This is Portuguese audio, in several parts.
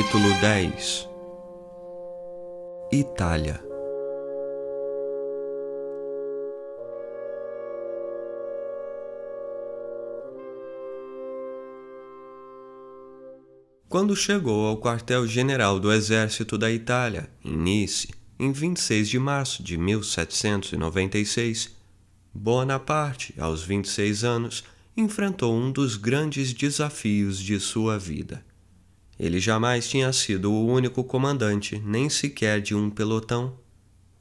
Capítulo 10 Itália Quando chegou ao quartel-general do Exército da Itália, em Nice, em 26 de março de 1796, Bonaparte, aos 26 anos, enfrentou um dos grandes desafios de sua vida. Ele jamais tinha sido o único comandante, nem sequer de um pelotão.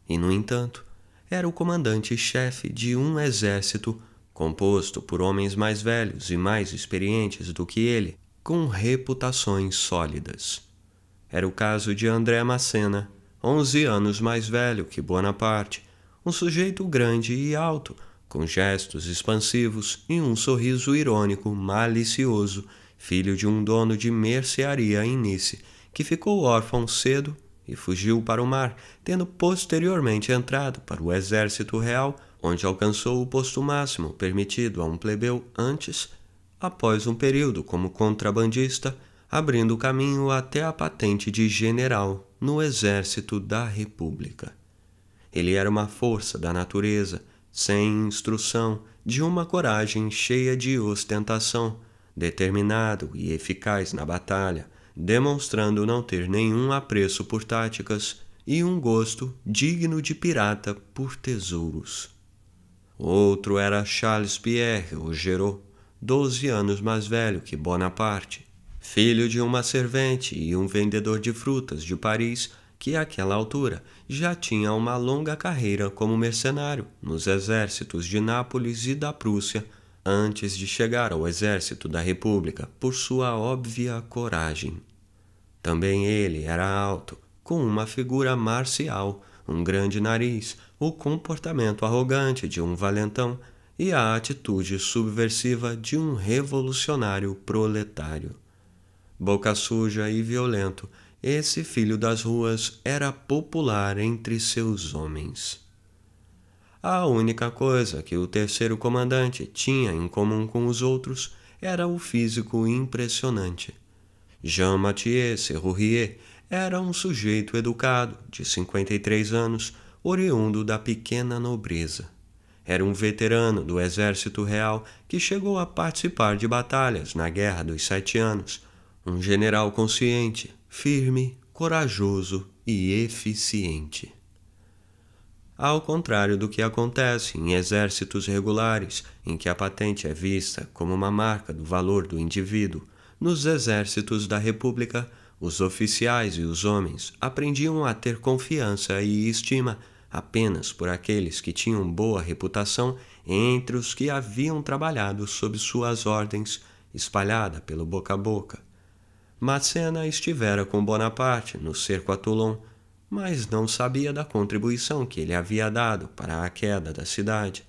E, no entanto, era o comandante-chefe de um exército composto por homens mais velhos e mais experientes do que ele, com reputações sólidas. Era o caso de André Macena, onze anos mais velho que Bonaparte, um sujeito grande e alto, com gestos expansivos e um sorriso irônico malicioso filho de um dono de mercearia em Nice, que ficou órfão cedo e fugiu para o mar, tendo posteriormente entrado para o exército real, onde alcançou o posto máximo permitido a um plebeu antes, após um período como contrabandista, abrindo caminho até a patente de general no exército da República. Ele era uma força da natureza, sem instrução, de uma coragem cheia de ostentação, determinado e eficaz na batalha, demonstrando não ter nenhum apreço por táticas e um gosto digno de pirata por tesouros. Outro era Charles Pierre Augereau, doze anos mais velho que Bonaparte, filho de uma servente e um vendedor de frutas de Paris que àquela altura já tinha uma longa carreira como mercenário nos exércitos de Nápoles e da Prússia antes de chegar ao exército da República por sua óbvia coragem. Também ele era alto, com uma figura marcial, um grande nariz, o comportamento arrogante de um valentão e a atitude subversiva de um revolucionário proletário. Boca suja e violento, esse filho das ruas era popular entre seus homens. A única coisa que o terceiro comandante tinha em comum com os outros era o físico impressionante. Jean-Mathieu Serrurier era um sujeito educado, de 53 anos, oriundo da pequena nobreza. Era um veterano do Exército Real que chegou a participar de batalhas na Guerra dos Sete Anos. Um general consciente, firme, corajoso e eficiente ao contrário do que acontece em exércitos regulares, em que a patente é vista como uma marca do valor do indivíduo. Nos exércitos da República, os oficiais e os homens aprendiam a ter confiança e estima apenas por aqueles que tinham boa reputação entre os que haviam trabalhado sob suas ordens, espalhada pelo boca a boca. Massena estivera com Bonaparte no cerco a Toulon mas não sabia da contribuição que ele havia dado para a queda da cidade.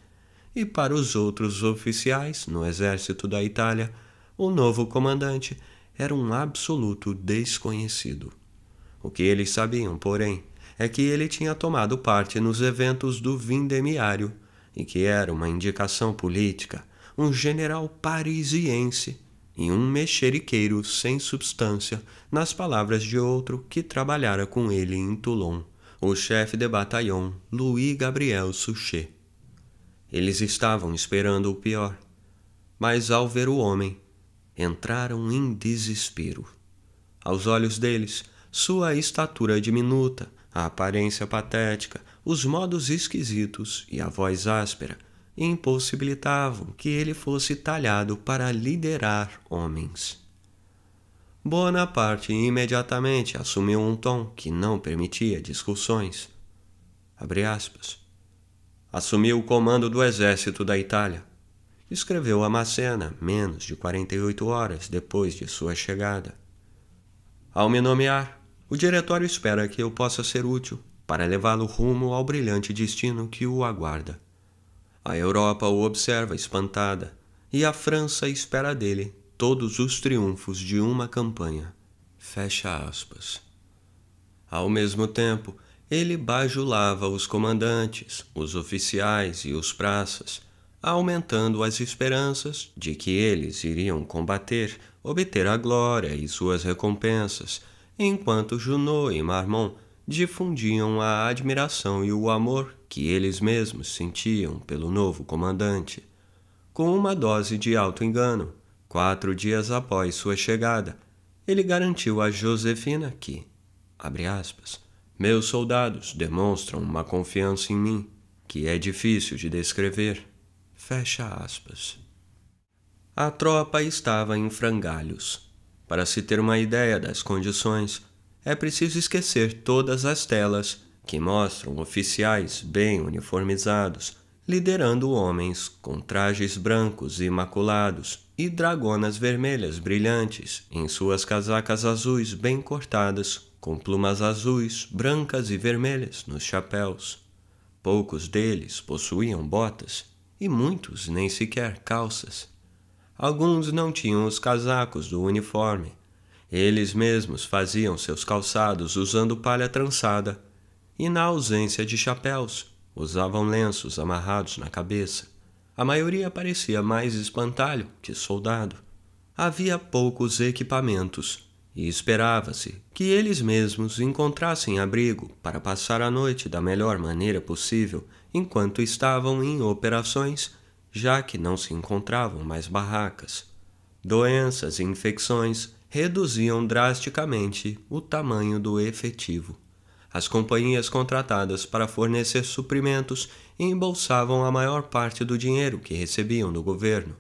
E para os outros oficiais no exército da Itália, o novo comandante era um absoluto desconhecido. O que eles sabiam, porém, é que ele tinha tomado parte nos eventos do Vindemiário e que era uma indicação política, um general parisiense em um mexeriqueiro sem substância, nas palavras de outro que trabalhara com ele em Toulon, o chefe de batalhão Louis Gabriel Suchet. Eles estavam esperando o pior, mas ao ver o homem, entraram em desespero. Aos olhos deles, sua estatura diminuta, a aparência patética, os modos esquisitos e a voz áspera impossibilitavam que ele fosse talhado para liderar homens. Bonaparte imediatamente assumiu um tom que não permitia discussões. Assumiu o comando do exército da Itália. Escreveu a Macena menos de 48 horas depois de sua chegada. Ao me nomear, o diretório espera que eu possa ser útil para levá-lo rumo ao brilhante destino que o aguarda. A Europa o observa espantada e a França espera dele todos os triunfos de uma campanha. Fecha aspas. Ao mesmo tempo, ele bajulava os comandantes, os oficiais e os praças, aumentando as esperanças de que eles iriam combater, obter a glória e suas recompensas, enquanto Junot e Marmont difundiam a admiração e o amor que eles mesmos sentiam pelo novo comandante, com uma dose de alto engano quatro dias após sua chegada, ele garantiu a Josefina que, abre aspas, meus soldados demonstram uma confiança em mim que é difícil de descrever. Fecha aspas. A tropa estava em frangalhos. Para se ter uma ideia das condições, é preciso esquecer todas as telas que mostram oficiais bem uniformizados liderando homens com trajes brancos imaculados e dragonas vermelhas brilhantes em suas casacas azuis bem cortadas, com plumas azuis, brancas e vermelhas nos chapéus. Poucos deles possuíam botas e muitos nem sequer calças. Alguns não tinham os casacos do uniforme. Eles mesmos faziam seus calçados usando palha trançada e, na ausência de chapéus, usavam lenços amarrados na cabeça. A maioria parecia mais espantalho que soldado. Havia poucos equipamentos e esperava-se que eles mesmos encontrassem abrigo para passar a noite da melhor maneira possível enquanto estavam em operações, já que não se encontravam mais barracas. Doenças e infecções reduziam drasticamente o tamanho do efetivo. As companhias contratadas para fornecer suprimentos embolsavam a maior parte do dinheiro que recebiam do governo.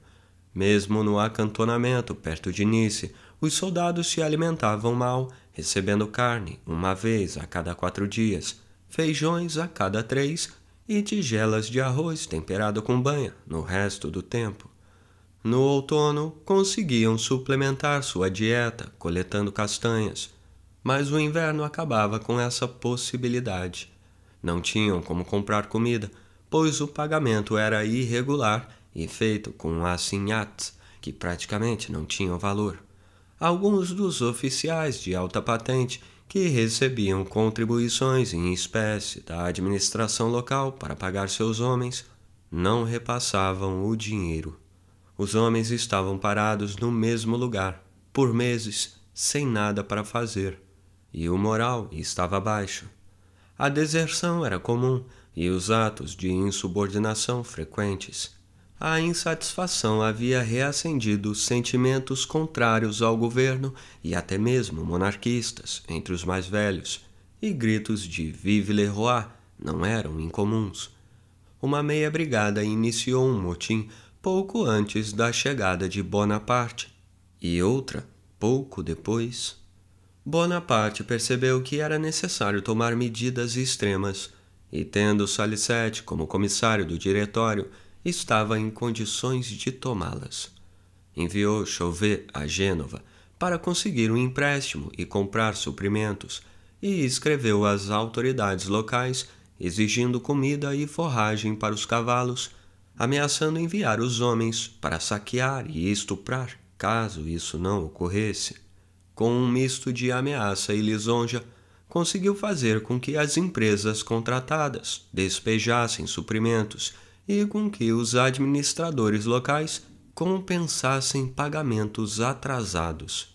Mesmo no acantonamento perto de Nice, os soldados se alimentavam mal, recebendo carne uma vez a cada quatro dias, feijões a cada três e tigelas de arroz temperado com banha no resto do tempo. No outono, conseguiam suplementar sua dieta coletando castanhas mas o inverno acabava com essa possibilidade. Não tinham como comprar comida, pois o pagamento era irregular e feito com assinhats, que praticamente não tinham valor. Alguns dos oficiais de alta patente que recebiam contribuições em espécie da administração local para pagar seus homens não repassavam o dinheiro. Os homens estavam parados no mesmo lugar, por meses, sem nada para fazer e o moral estava baixo. A deserção era comum e os atos de insubordinação frequentes. A insatisfação havia reacendido sentimentos contrários ao governo e até mesmo monarquistas entre os mais velhos, e gritos de Vive le Roi não eram incomuns. Uma meia brigada iniciou um motim pouco antes da chegada de Bonaparte, e outra, pouco depois, Bonaparte percebeu que era necessário tomar medidas extremas e, tendo Salicete como comissário do diretório, estava em condições de tomá-las. Enviou Chauvet a Gênova para conseguir um empréstimo e comprar suprimentos, e escreveu às autoridades locais exigindo comida e forragem para os cavalos, ameaçando enviar os homens para saquear e estuprar caso isso não ocorresse com um misto de ameaça e lisonja, conseguiu fazer com que as empresas contratadas despejassem suprimentos e com que os administradores locais compensassem pagamentos atrasados.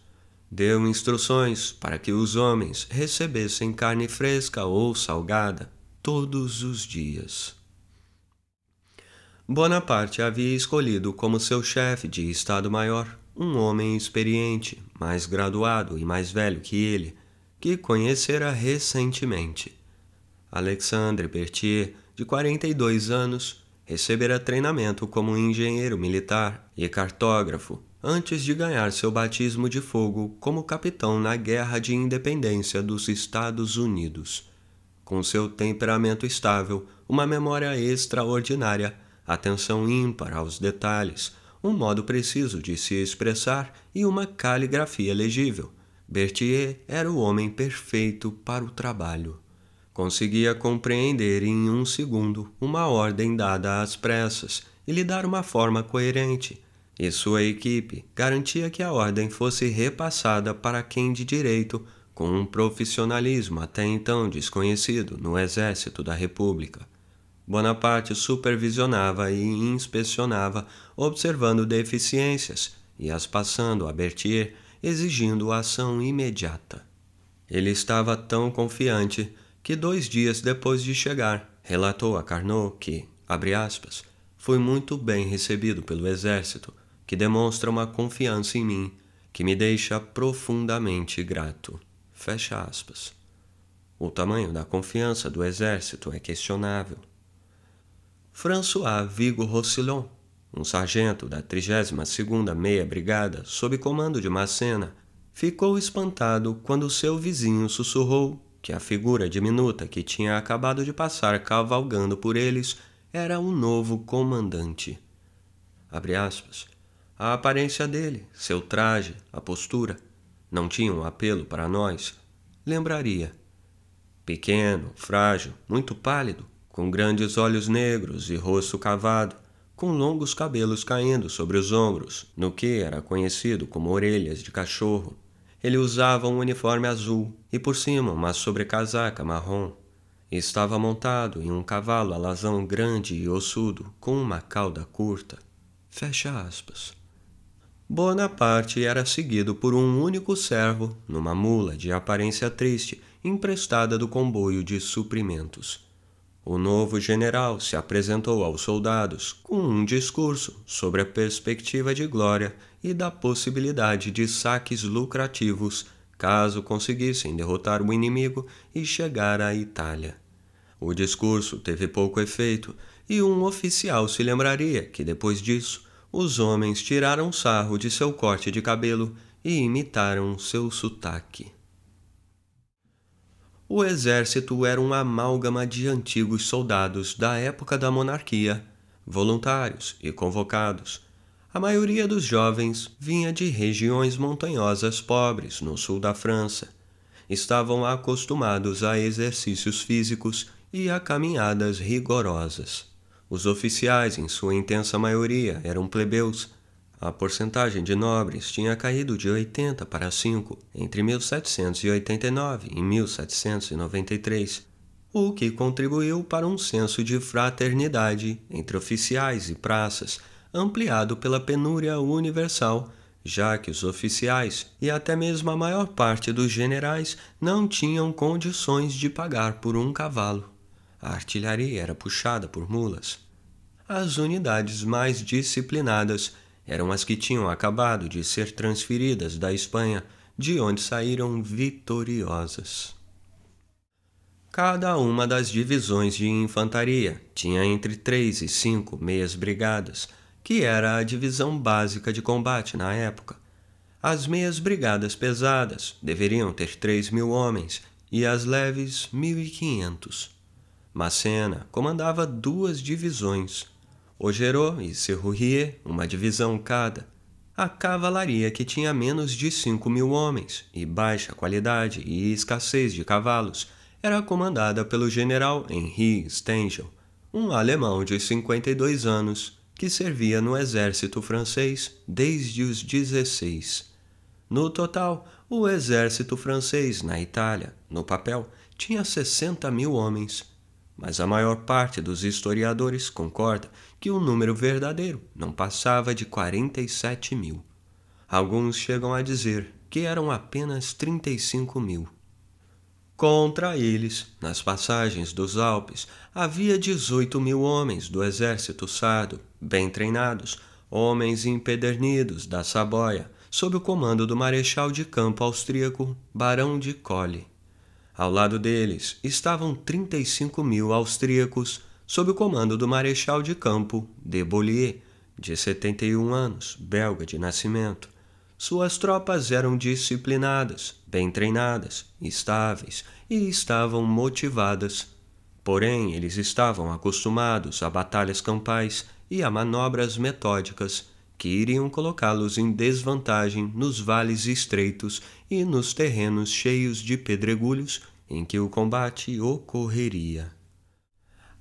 Deu instruções para que os homens recebessem carne fresca ou salgada todos os dias. Bonaparte havia escolhido como seu chefe de Estado-Maior um homem experiente, mais graduado e mais velho que ele, que conhecera recentemente. Alexandre Pertier, de 42 anos, recebera treinamento como engenheiro militar e cartógrafo antes de ganhar seu batismo de fogo como capitão na Guerra de Independência dos Estados Unidos. Com seu temperamento estável, uma memória extraordinária, atenção ímpar aos detalhes, um modo preciso de se expressar e uma caligrafia legível. Berthier era o homem perfeito para o trabalho. Conseguia compreender em um segundo uma ordem dada às pressas e lhe dar uma forma coerente, e sua equipe garantia que a ordem fosse repassada para quem de direito, com um profissionalismo até então desconhecido no Exército da República. Bonaparte supervisionava e inspecionava, observando deficiências e as passando a Berthier, exigindo ação imediata. Ele estava tão confiante que dois dias depois de chegar, relatou a Carnot que, abre aspas, fui muito bem recebido pelo exército, que demonstra uma confiança em mim que me deixa profundamente grato. Fecha aspas. O tamanho da confiança do exército é questionável. François Vigo Rossillon, um sargento da 32ª Meia Brigada, sob comando de Massena, ficou espantado quando seu vizinho sussurrou que a figura diminuta que tinha acabado de passar cavalgando por eles era o um novo comandante. Aspas, a aparência dele, seu traje, a postura, não tinham um apelo para nós. Lembraria. Pequeno, frágil, muito pálido, com grandes olhos negros e rosto cavado, com longos cabelos caindo sobre os ombros, no que era conhecido como orelhas de cachorro. Ele usava um uniforme azul e por cima uma sobrecasaca marrom. Estava montado em um cavalo alazão grande e ossudo, com uma cauda curta. Fecha aspas. Bonaparte era seguido por um único servo numa mula de aparência triste emprestada do comboio de suprimentos. O novo general se apresentou aos soldados com um discurso sobre a perspectiva de glória e da possibilidade de saques lucrativos caso conseguissem derrotar o inimigo e chegar à Itália. O discurso teve pouco efeito e um oficial se lembraria que depois disso os homens tiraram sarro de seu corte de cabelo e imitaram seu sotaque o exército era uma amálgama de antigos soldados da época da monarquia, voluntários e convocados. A maioria dos jovens vinha de regiões montanhosas pobres no sul da França. Estavam acostumados a exercícios físicos e a caminhadas rigorosas. Os oficiais, em sua intensa maioria, eram plebeus, a porcentagem de nobres tinha caído de 80 para 5 entre 1789 e 1793, o que contribuiu para um senso de fraternidade entre oficiais e praças, ampliado pela penúria universal, já que os oficiais e até mesmo a maior parte dos generais não tinham condições de pagar por um cavalo. A artilharia era puxada por mulas. As unidades mais disciplinadas eram as que tinham acabado de ser transferidas da Espanha, de onde saíram vitoriosas. Cada uma das divisões de infantaria tinha entre três e cinco meias brigadas, que era a divisão básica de combate na época. As meias brigadas pesadas deveriam ter três mil homens e as leves mil e quinhentos. Macena comandava duas divisões, Ogerô e Serrurier, uma divisão cada. A cavalaria que tinha menos de 5 mil homens e baixa qualidade e escassez de cavalos era comandada pelo general Henri Stengel, um alemão de 52 anos que servia no exército francês desde os 16. No total, o exército francês na Itália, no papel, tinha 60 mil homens, mas a maior parte dos historiadores concorda que o número verdadeiro não passava de 47 mil. Alguns chegam a dizer que eram apenas 35 mil. Contra eles, nas passagens dos Alpes, havia 18 mil homens do exército sardo, bem treinados, homens empedernidos da Saboia, sob o comando do marechal de campo austríaco Barão de Colle. Ao lado deles estavam 35 mil austríacos, sob o comando do marechal de campo de Bollier, de 71 anos, belga de nascimento. Suas tropas eram disciplinadas, bem treinadas, estáveis e estavam motivadas. Porém, eles estavam acostumados a batalhas campais e a manobras metódicas que iriam colocá-los em desvantagem nos vales estreitos e nos terrenos cheios de pedregulhos em que o combate ocorreria.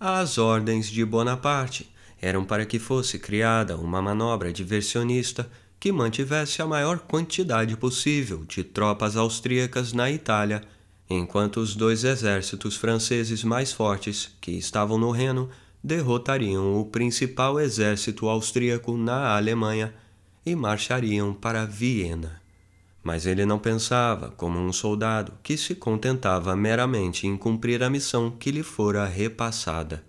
As ordens de Bonaparte eram para que fosse criada uma manobra diversionista que mantivesse a maior quantidade possível de tropas austríacas na Itália, enquanto os dois exércitos franceses mais fortes, que estavam no Reno, derrotariam o principal exército austríaco na Alemanha e marchariam para Viena. Mas ele não pensava como um soldado que se contentava meramente em cumprir a missão que lhe fora repassada.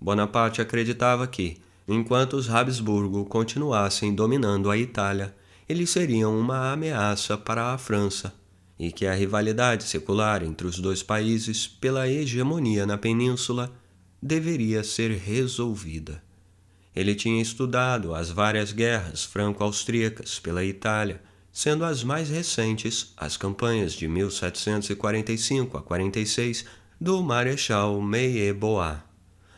Bonaparte acreditava que, enquanto os Habsburgo continuassem dominando a Itália, eles seriam uma ameaça para a França e que a rivalidade secular entre os dois países pela hegemonia na península deveria ser resolvida. Ele tinha estudado as várias guerras franco-austríacas pela Itália sendo as mais recentes as campanhas de 1745 a 46 do Marechal Meillebois.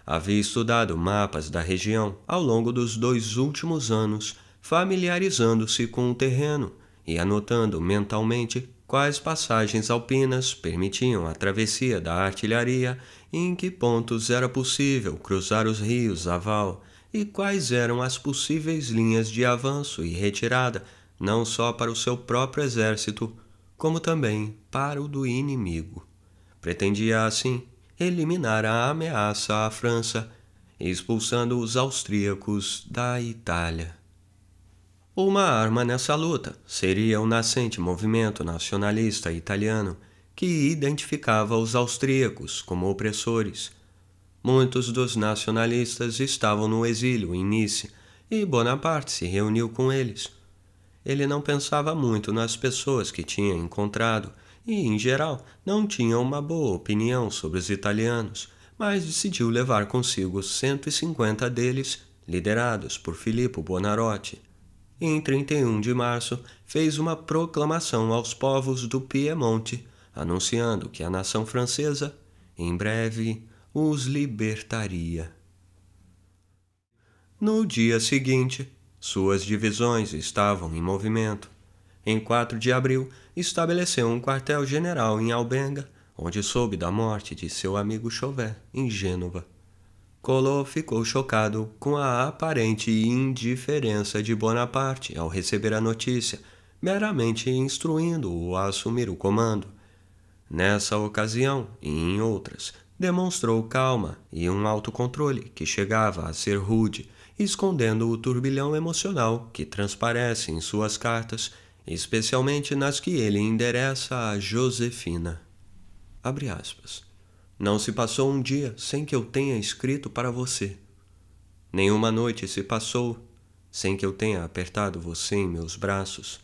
Havia estudado mapas da região ao longo dos dois últimos anos, familiarizando-se com o terreno e anotando mentalmente quais passagens alpinas permitiam a travessia da artilharia e em que pontos era possível cruzar os rios val e quais eram as possíveis linhas de avanço e retirada não só para o seu próprio exército, como também para o do inimigo. Pretendia, assim, eliminar a ameaça à França, expulsando os austríacos da Itália. Uma arma nessa luta seria o nascente movimento nacionalista italiano que identificava os austríacos como opressores. Muitos dos nacionalistas estavam no exílio em Nice e Bonaparte se reuniu com eles ele não pensava muito nas pessoas que tinha encontrado e, em geral, não tinha uma boa opinião sobre os italianos, mas decidiu levar consigo 150 deles, liderados por Filippo Bonarotti. Em 31 de março, fez uma proclamação aos povos do Piemonte, anunciando que a nação francesa, em breve, os libertaria. No dia seguinte, suas divisões estavam em movimento. Em 4 de abril, estabeleceu um quartel-general em Albenga, onde soube da morte de seu amigo Chauvet, em Gênova. Collot ficou chocado com a aparente indiferença de Bonaparte ao receber a notícia, meramente instruindo-o a assumir o comando. Nessa ocasião e em outras, demonstrou calma e um autocontrole que chegava a ser rude, escondendo o turbilhão emocional que transparece em suas cartas, especialmente nas que ele endereça a Josefina. Abre aspas. Não se passou um dia sem que eu tenha escrito para você. Nenhuma noite se passou sem que eu tenha apertado você em meus braços.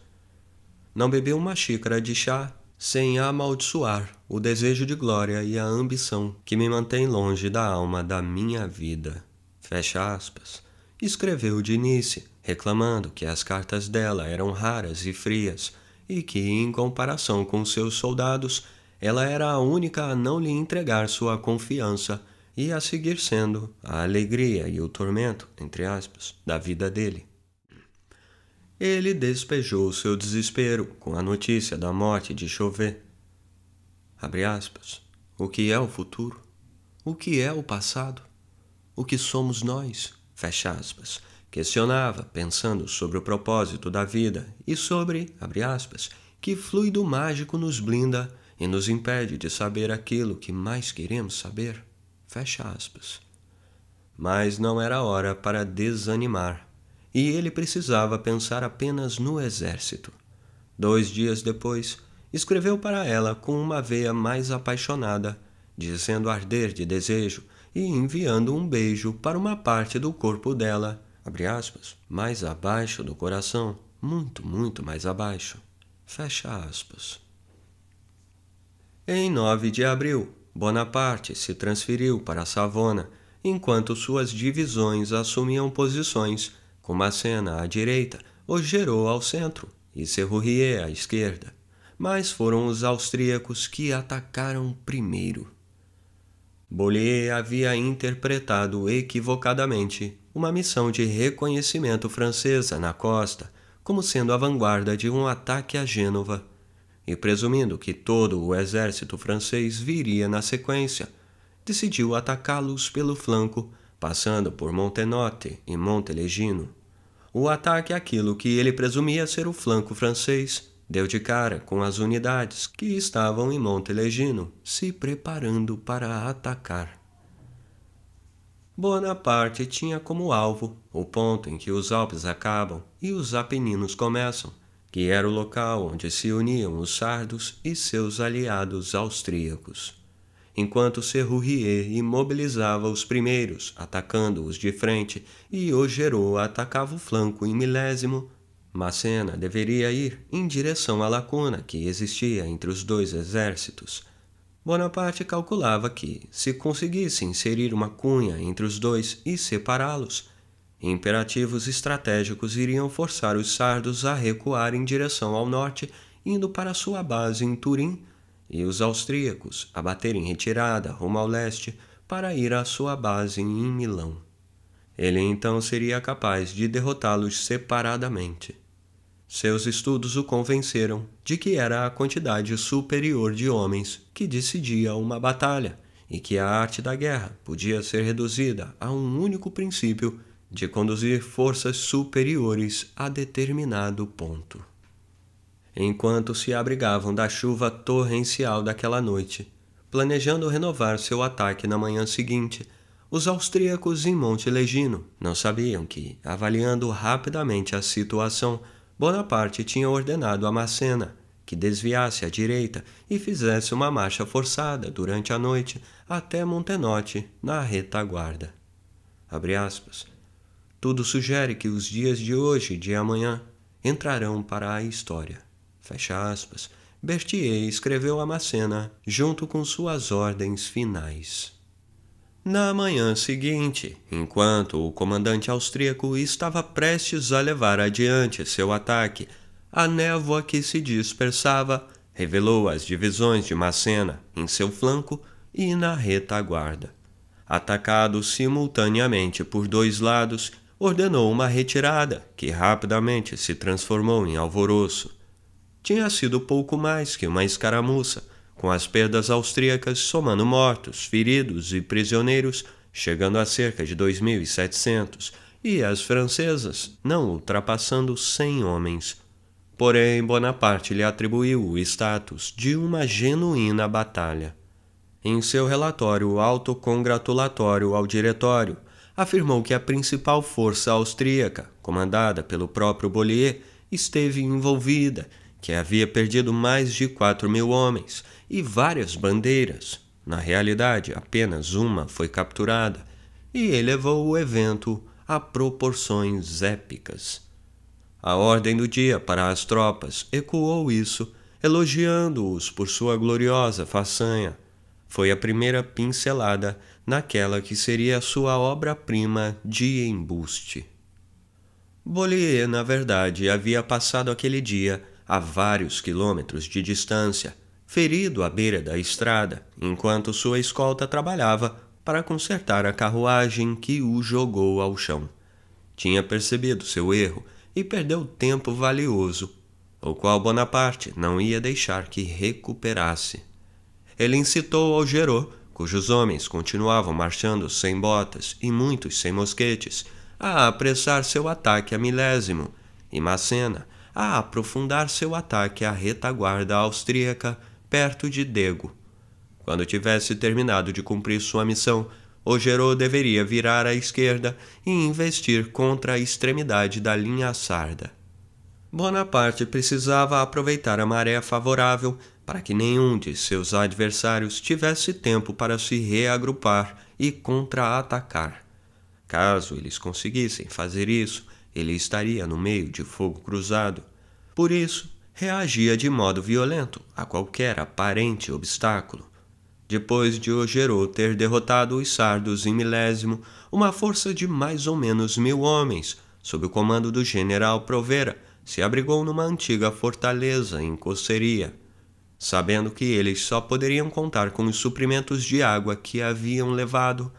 Não bebeu uma xícara de chá sem amaldiçoar o desejo de glória e a ambição que me mantém longe da alma da minha vida. Fecha aspas escreveu Dinice, reclamando que as cartas dela eram raras e frias, e que, em comparação com seus soldados, ela era a única a não lhe entregar sua confiança e a seguir sendo a alegria e o tormento, entre aspas, da vida dele. Ele despejou seu desespero com a notícia da morte de Chauvet. Abre aspas. O que é o futuro? O que é o passado? O que somos nós? fecha aspas, questionava, pensando sobre o propósito da vida e sobre, abre aspas, que fluido mágico nos blinda e nos impede de saber aquilo que mais queremos saber, fecha aspas. Mas não era hora para desanimar, e ele precisava pensar apenas no exército. Dois dias depois, escreveu para ela com uma veia mais apaixonada, dizendo arder de desejo e enviando um beijo para uma parte do corpo dela, aspas, mais abaixo do coração, muito, muito mais abaixo. Fecha aspas. Em 9 de abril, Bonaparte se transferiu para Savona, enquanto suas divisões assumiam posições, com Massena à direita, Ogerô ao centro e Serrurier à esquerda. Mas foram os austríacos que atacaram primeiro. Bollier havia interpretado equivocadamente uma missão de reconhecimento francesa na costa como sendo a vanguarda de um ataque a Gênova, e presumindo que todo o exército francês viria na sequência, decidiu atacá-los pelo flanco, passando por Montenotte e Montelegino. O ataque àquilo é que ele presumia ser o flanco francês deu de cara com as unidades que estavam em Montelegino, se preparando para atacar. Bonaparte tinha como alvo o ponto em que os Alpes acabam e os Apeninos começam, que era o local onde se uniam os sardos e seus aliados austríacos. Enquanto Serrurier imobilizava os primeiros, atacando-os de frente, e Ogerô atacava o flanco em milésimo, Macena deveria ir em direção à lacuna que existia entre os dois exércitos. Bonaparte calculava que, se conseguisse inserir uma cunha entre os dois e separá-los, imperativos estratégicos iriam forçar os sardos a recuar em direção ao norte, indo para sua base em Turim, e os austríacos a baterem retirada rumo ao leste para ir à sua base em Milão. Ele então seria capaz de derrotá-los separadamente. Seus estudos o convenceram de que era a quantidade superior de homens que decidia uma batalha e que a arte da guerra podia ser reduzida a um único princípio de conduzir forças superiores a determinado ponto. Enquanto se abrigavam da chuva torrencial daquela noite, planejando renovar seu ataque na manhã seguinte, os austríacos em Monte Legino não sabiam que, avaliando rapidamente a situação, Bonaparte tinha ordenado a Macena que desviasse à direita e fizesse uma marcha forçada durante a noite até Montenote, na retaguarda. Tudo sugere que os dias de hoje e de amanhã entrarão para a história. Fecha aspas. Berthier escreveu a Macena junto com suas ordens finais. Na manhã seguinte, enquanto o comandante austríaco estava prestes a levar adiante seu ataque, a névoa que se dispersava revelou as divisões de Macena em seu flanco e na retaguarda. Atacado simultaneamente por dois lados, ordenou uma retirada que rapidamente se transformou em alvoroço. Tinha sido pouco mais que uma escaramuça com as perdas austríacas somando mortos, feridos e prisioneiros, chegando a cerca de 2.700, e as francesas não ultrapassando 100 homens. Porém, Bonaparte lhe atribuiu o status de uma genuína batalha. Em seu relatório autocongratulatório ao diretório, afirmou que a principal força austríaca, comandada pelo próprio Bollier, esteve envolvida, que havia perdido mais de 4 mil homens e várias bandeiras. Na realidade, apenas uma foi capturada, e elevou o evento a proporções épicas. A ordem do dia para as tropas ecoou isso, elogiando-os por sua gloriosa façanha. Foi a primeira pincelada naquela que seria sua obra-prima de embuste. Bollier, na verdade, havia passado aquele dia a vários quilômetros de distância, ferido à beira da estrada, enquanto sua escolta trabalhava para consertar a carruagem que o jogou ao chão. Tinha percebido seu erro e perdeu tempo valioso, o qual Bonaparte não ia deixar que recuperasse. Ele incitou ao Gerô, cujos homens continuavam marchando sem botas e muitos sem mosquetes, a apressar seu ataque a milésimo, e Macena a aprofundar seu ataque à retaguarda austríaca perto de Dego. Quando tivesse terminado de cumprir sua missão, Ogerô deveria virar à esquerda e investir contra a extremidade da linha sarda. Bonaparte precisava aproveitar a maré favorável para que nenhum de seus adversários tivesse tempo para se reagrupar e contra-atacar. Caso eles conseguissem fazer isso, ele estaria no meio de fogo cruzado. Por isso, reagia de modo violento a qualquer aparente obstáculo. Depois de Ogerô ter derrotado os sardos em milésimo, uma força de mais ou menos mil homens, sob o comando do general Provera, se abrigou numa antiga fortaleza em Coceria, sabendo que eles só poderiam contar com os suprimentos de água que haviam levado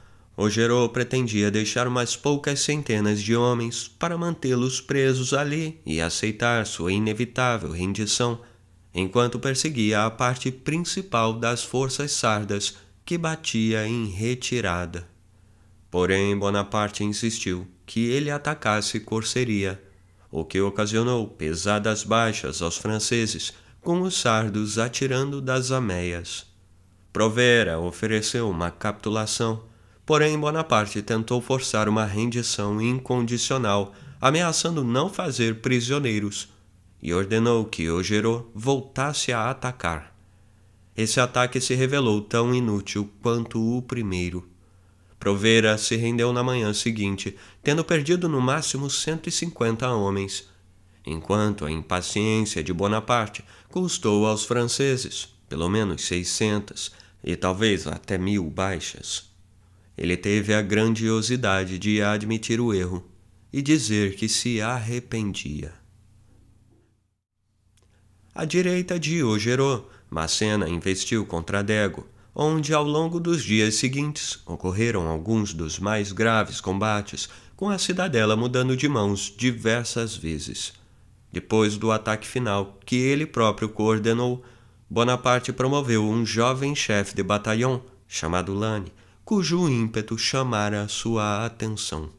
Ogerô pretendia deixar umas poucas centenas de homens para mantê-los presos ali e aceitar sua inevitável rendição, enquanto perseguia a parte principal das forças sardas que batia em retirada. Porém, Bonaparte insistiu que ele atacasse Corceria, o que ocasionou pesadas baixas aos franceses, com os sardos atirando das ameias. Provera ofereceu uma capitulação Porém, Bonaparte tentou forçar uma rendição incondicional, ameaçando não fazer prisioneiros, e ordenou que Ogero voltasse a atacar. Esse ataque se revelou tão inútil quanto o primeiro. Provera se rendeu na manhã seguinte, tendo perdido no máximo 150 homens, enquanto a impaciência de Bonaparte custou aos franceses pelo menos 600 e talvez até mil baixas. Ele teve a grandiosidade de admitir o erro e dizer que se arrependia. A direita de Ogerô, Macena investiu contra Dego, onde ao longo dos dias seguintes ocorreram alguns dos mais graves combates, com a cidadela mudando de mãos diversas vezes. Depois do ataque final, que ele próprio coordenou, Bonaparte promoveu um jovem chefe de batalhão, chamado Lane, cujo ímpeto chamara sua atenção.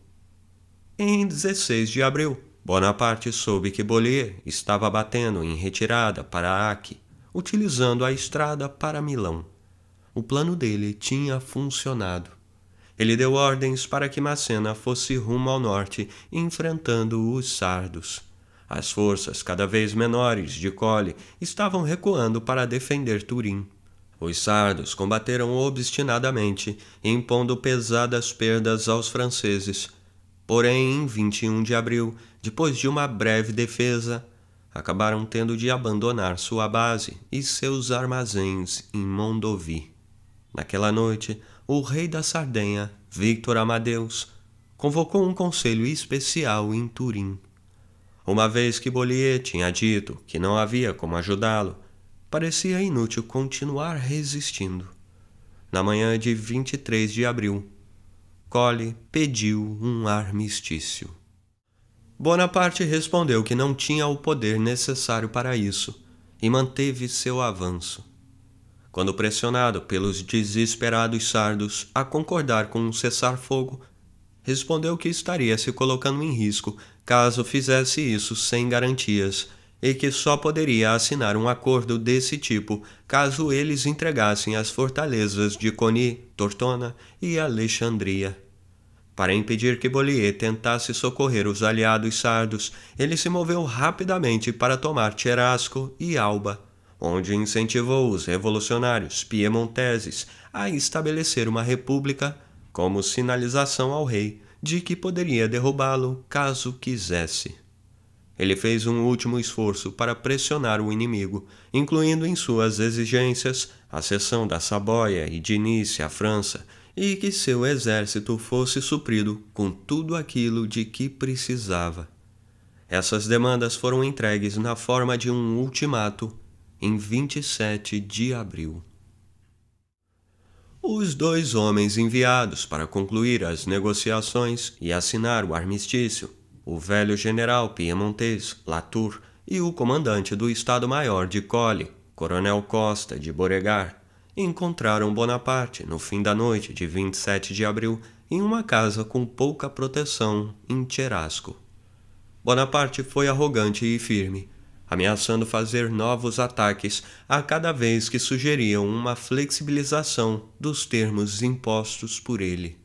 Em 16 de abril, Bonaparte soube que Bollier estava batendo em retirada para Acre, utilizando a estrada para Milão. O plano dele tinha funcionado. Ele deu ordens para que Macena fosse rumo ao norte, enfrentando os sardos. As forças cada vez menores de Cole estavam recuando para defender Turim. Os sardos combateram obstinadamente, impondo pesadas perdas aos franceses. Porém, em 21 de abril, depois de uma breve defesa, acabaram tendo de abandonar sua base e seus armazéns em Mondovi. Naquela noite, o rei da Sardenha, Victor Amadeus, convocou um conselho especial em Turim. Uma vez que Bollier tinha dito que não havia como ajudá-lo, parecia inútil continuar resistindo. Na manhã de 23 de abril, Cole pediu um armistício. Bonaparte respondeu que não tinha o poder necessário para isso e manteve seu avanço. Quando pressionado pelos desesperados sardos a concordar com um cessar-fogo, respondeu que estaria se colocando em risco caso fizesse isso sem garantias e que só poderia assinar um acordo desse tipo caso eles entregassem as fortalezas de Coni, Tortona e Alexandria. Para impedir que Bollier tentasse socorrer os aliados sardos, ele se moveu rapidamente para tomar Cherasco e Alba, onde incentivou os revolucionários piemonteses a estabelecer uma república como sinalização ao rei de que poderia derrubá-lo caso quisesse. Ele fez um último esforço para pressionar o inimigo, incluindo em suas exigências a cessão da Saboia e de Nice à França, e que seu exército fosse suprido com tudo aquilo de que precisava. Essas demandas foram entregues na forma de um ultimato em 27 de abril. Os dois homens enviados para concluir as negociações e assinar o armistício o velho general piemontês Latour e o comandante do Estado-Maior de Cole, Coronel Costa de Boregar, encontraram Bonaparte no fim da noite de 27 de abril em uma casa com pouca proteção em Cherasco. Bonaparte foi arrogante e firme, ameaçando fazer novos ataques a cada vez que sugeriam uma flexibilização dos termos impostos por ele.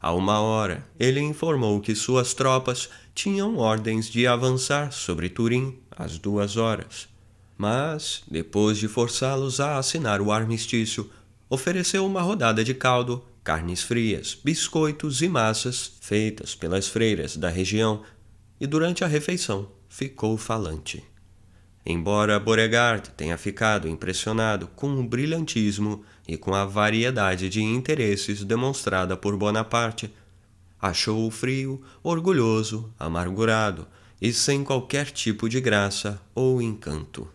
A uma hora, ele informou que suas tropas tinham ordens de avançar sobre Turim às duas horas. Mas, depois de forçá-los a assinar o armistício, ofereceu uma rodada de caldo, carnes frias, biscoitos e massas feitas pelas freiras da região e, durante a refeição, ficou falante. Embora Beauregard tenha ficado impressionado com o brilhantismo e com a variedade de interesses demonstrada por Bonaparte, achou-o frio, orgulhoso, amargurado e sem qualquer tipo de graça ou encanto.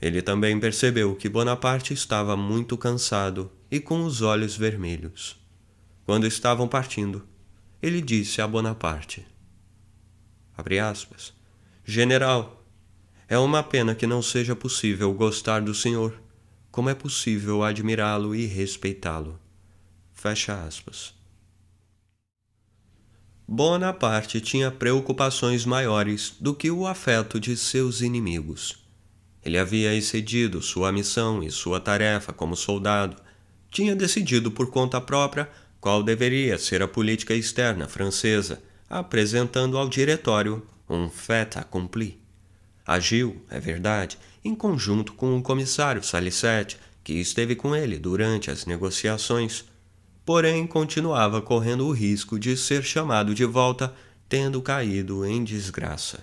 Ele também percebeu que Bonaparte estava muito cansado e com os olhos vermelhos. Quando estavam partindo, ele disse a Bonaparte: aspas, General, é uma pena que não seja possível gostar do senhor como é possível admirá-lo e respeitá-lo. Fecha aspas. Bonaparte tinha preocupações maiores do que o afeto de seus inimigos. Ele havia excedido sua missão e sua tarefa como soldado, tinha decidido por conta própria qual deveria ser a política externa francesa, apresentando ao diretório um fait accompli. Agiu, é verdade, em conjunto com o comissário Salicete, que esteve com ele durante as negociações. Porém, continuava correndo o risco de ser chamado de volta, tendo caído em desgraça.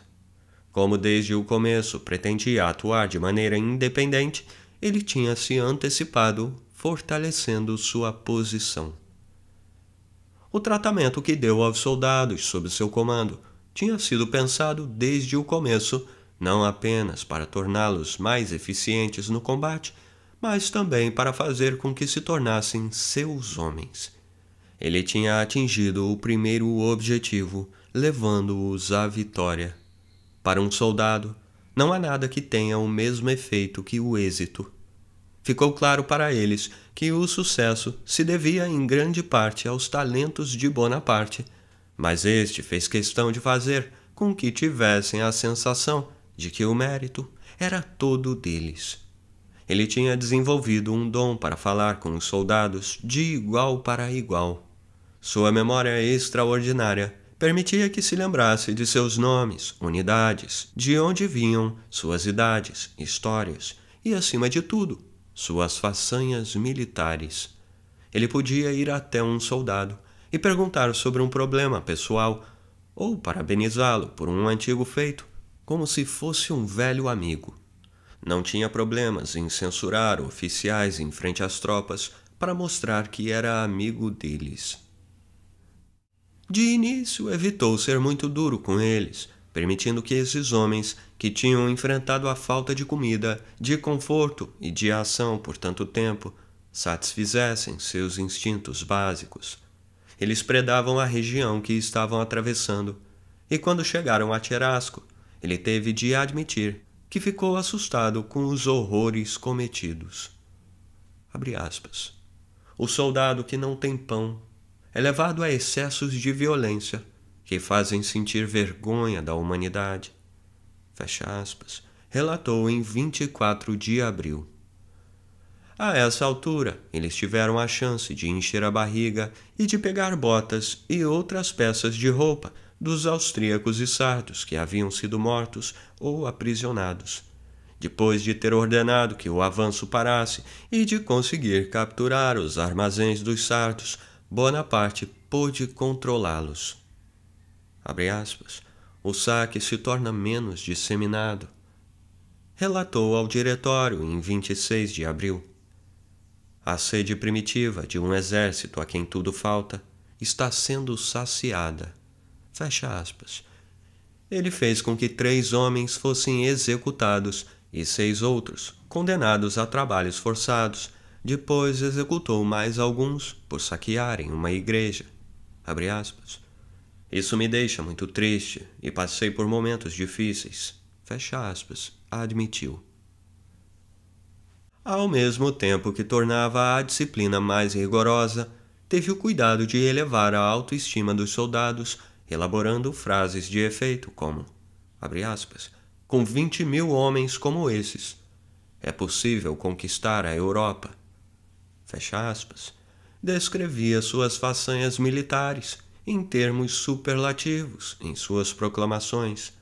Como desde o começo pretendia atuar de maneira independente, ele tinha se antecipado, fortalecendo sua posição. O tratamento que deu aos soldados sob seu comando tinha sido pensado desde o começo não apenas para torná-los mais eficientes no combate, mas também para fazer com que se tornassem seus homens. Ele tinha atingido o primeiro objetivo, levando-os à vitória. Para um soldado, não há nada que tenha o mesmo efeito que o êxito. Ficou claro para eles que o sucesso se devia em grande parte aos talentos de Bonaparte, mas este fez questão de fazer com que tivessem a sensação de que o mérito era todo deles. Ele tinha desenvolvido um dom para falar com os soldados de igual para igual. Sua memória extraordinária permitia que se lembrasse de seus nomes, unidades, de onde vinham, suas idades, histórias e, acima de tudo, suas façanhas militares. Ele podia ir até um soldado e perguntar sobre um problema pessoal ou parabenizá-lo por um antigo feito como se fosse um velho amigo. Não tinha problemas em censurar oficiais em frente às tropas para mostrar que era amigo deles. De início, evitou ser muito duro com eles, permitindo que esses homens, que tinham enfrentado a falta de comida, de conforto e de ação por tanto tempo, satisfizessem seus instintos básicos. Eles predavam a região que estavam atravessando, e quando chegaram a Tirasco ele teve de admitir que ficou assustado com os horrores cometidos. O soldado que não tem pão é levado a excessos de violência que fazem sentir vergonha da humanidade. Fecha aspas. Relatou em 24 de abril. A essa altura, eles tiveram a chance de encher a barriga e de pegar botas e outras peças de roupa dos austríacos e sardos que haviam sido mortos ou aprisionados, depois de ter ordenado que o avanço parasse e de conseguir capturar os armazéns dos sardos, Bonaparte pôde controlá-los. o saque se torna menos disseminado, relatou ao diretório em 26 de abril. A sede primitiva de um exército a quem tudo falta está sendo saciada. Fecha aspas. Ele fez com que três homens fossem executados e seis outros condenados a trabalhos forçados. Depois executou mais alguns por saquearem uma igreja. Isso me deixa muito triste e passei por momentos difíceis. Fecha aspas, admitiu. Ao mesmo tempo que tornava a disciplina mais rigorosa, teve o cuidado de elevar a autoestima dos soldados elaborando frases de efeito como, abre aspas, com 20 mil homens como esses, é possível conquistar a Europa. Fecha aspas. Descrevia suas façanhas militares em termos superlativos em suas proclamações.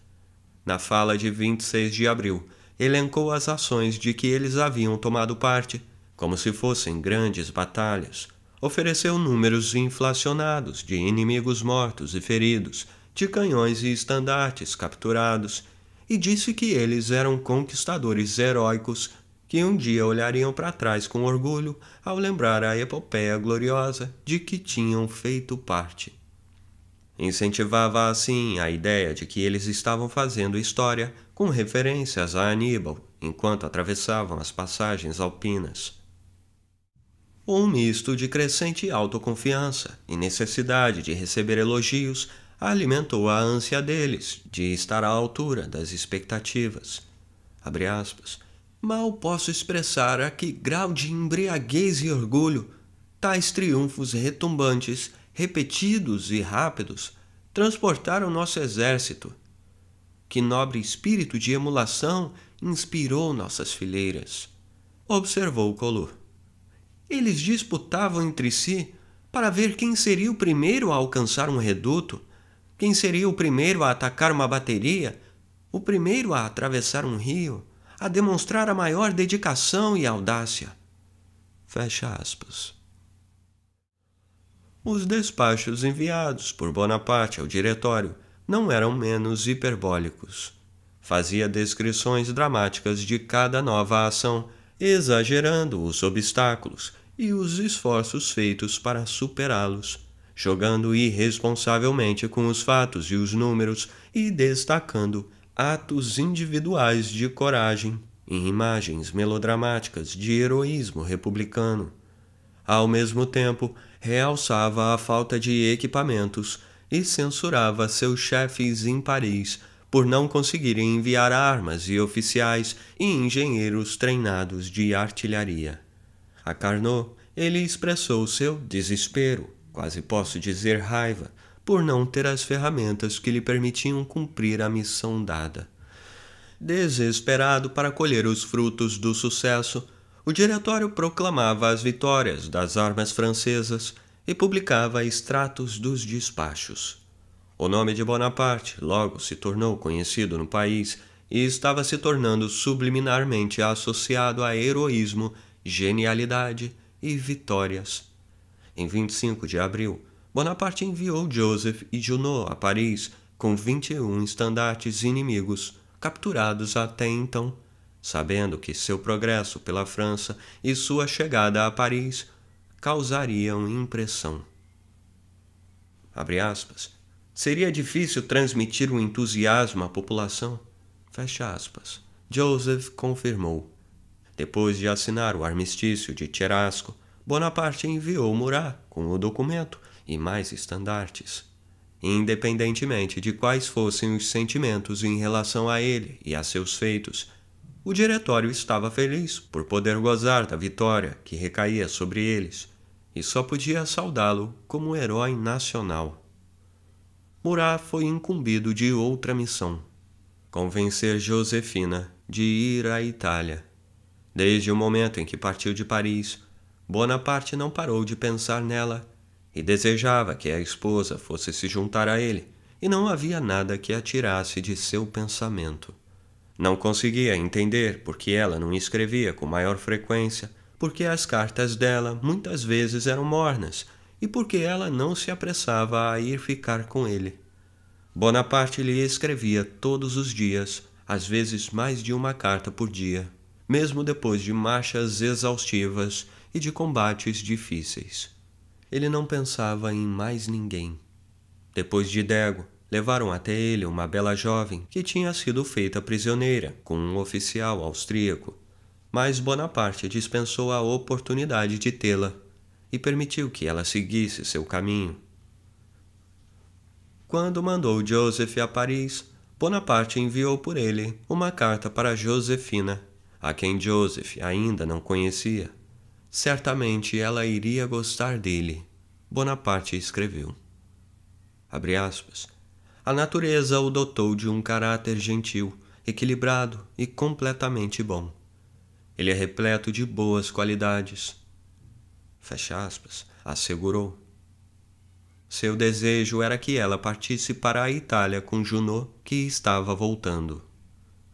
Na fala de 26 de abril, elencou as ações de que eles haviam tomado parte, como se fossem grandes batalhas, ofereceu números inflacionados de inimigos mortos e feridos, de canhões e estandartes capturados, e disse que eles eram conquistadores heróicos que um dia olhariam para trás com orgulho ao lembrar a epopeia gloriosa de que tinham feito parte. Incentivava assim a ideia de que eles estavam fazendo história com referências a Aníbal enquanto atravessavam as passagens alpinas ou um misto de crescente autoconfiança e necessidade de receber elogios alimentou a ânsia deles de estar à altura das expectativas. Mal posso expressar a que grau de embriaguez e orgulho tais triunfos retumbantes, repetidos e rápidos transportaram nosso exército. Que nobre espírito de emulação inspirou nossas fileiras, observou Colur. Eles disputavam entre si para ver quem seria o primeiro a alcançar um reduto, quem seria o primeiro a atacar uma bateria, o primeiro a atravessar um rio, a demonstrar a maior dedicação e audácia. Fecha aspas. Os despachos enviados por Bonaparte ao diretório não eram menos hiperbólicos. Fazia descrições dramáticas de cada nova ação exagerando os obstáculos e os esforços feitos para superá-los, jogando irresponsavelmente com os fatos e os números e destacando atos individuais de coragem em imagens melodramáticas de heroísmo republicano. Ao mesmo tempo, realçava a falta de equipamentos e censurava seus chefes em Paris por não conseguirem enviar armas e oficiais e engenheiros treinados de artilharia. A Carnot, ele expressou seu desespero, quase posso dizer raiva, por não ter as ferramentas que lhe permitiam cumprir a missão dada. Desesperado para colher os frutos do sucesso, o diretório proclamava as vitórias das armas francesas e publicava extratos dos despachos. O nome de Bonaparte logo se tornou conhecido no país e estava se tornando subliminarmente associado a heroísmo, genialidade e vitórias. Em 25 de abril, Bonaparte enviou Joseph e Junot a Paris com 21 estandartes inimigos capturados até então, sabendo que seu progresso pela França e sua chegada a Paris causariam impressão. Abre aspas. Seria difícil transmitir o um entusiasmo à população. Fecha aspas. Joseph confirmou. Depois de assinar o armistício de Cherasco, Bonaparte enviou Murat com o documento e mais estandartes. Independentemente de quais fossem os sentimentos em relação a ele e a seus feitos, o diretório estava feliz por poder gozar da vitória que recaía sobre eles e só podia saudá-lo como herói nacional. Murat foi incumbido de outra missão: convencer Josefina de ir à Itália. Desde o momento em que partiu de Paris, Bonaparte não parou de pensar nela e desejava que a esposa fosse se juntar a ele, e não havia nada que a tirasse de seu pensamento. Não conseguia entender por que ela não escrevia com maior frequência, porque as cartas dela muitas vezes eram mornas e porque ela não se apressava a ir ficar com ele. Bonaparte lhe escrevia todos os dias, às vezes mais de uma carta por dia, mesmo depois de marchas exaustivas e de combates difíceis. Ele não pensava em mais ninguém. Depois de Dego, levaram até ele uma bela jovem que tinha sido feita prisioneira com um oficial austríaco, mas Bonaparte dispensou a oportunidade de tê-la e permitiu que ela seguisse seu caminho. Quando mandou Joseph a Paris, Bonaparte enviou por ele uma carta para Josefina, a quem Joseph ainda não conhecia. Certamente ela iria gostar dele. Bonaparte escreveu. Aspas, a natureza o dotou de um caráter gentil, equilibrado e completamente bom. Ele é repleto de boas qualidades, fecha aspas, assegurou. Seu desejo era que ela partisse para a Itália com Junot, que estava voltando.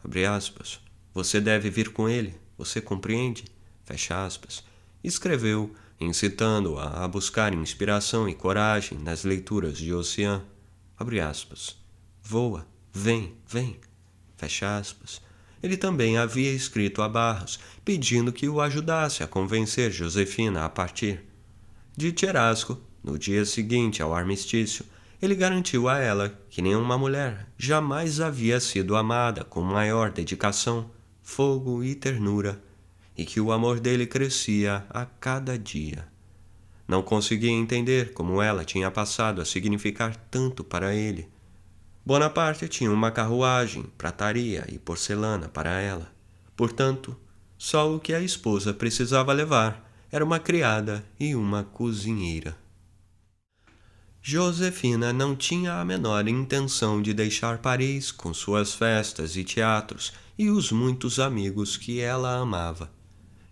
Abre aspas. Você deve vir com ele, você compreende? Fecha aspas. Escreveu, incitando-a a buscar inspiração e coragem nas leituras de Ocean. Abre aspas. Voa, vem, vem. Fecha aspas ele também havia escrito a Barros, pedindo que o ajudasse a convencer Josefina a partir. De Cherasco, no dia seguinte ao armistício, ele garantiu a ela que nenhuma mulher jamais havia sido amada com maior dedicação, fogo e ternura, e que o amor dele crescia a cada dia. Não conseguia entender como ela tinha passado a significar tanto para ele Bonaparte tinha uma carruagem, prataria e porcelana para ela. Portanto, só o que a esposa precisava levar era uma criada e uma cozinheira. Josefina não tinha a menor intenção de deixar Paris com suas festas e teatros e os muitos amigos que ela amava.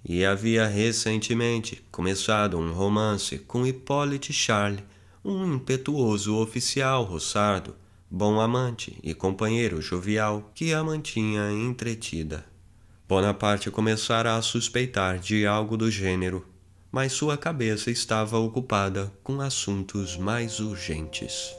E havia recentemente começado um romance com Hippolyte Charles, um impetuoso oficial roçado bom amante e companheiro jovial que a mantinha entretida. Bonaparte começara a suspeitar de algo do gênero, mas sua cabeça estava ocupada com assuntos mais urgentes.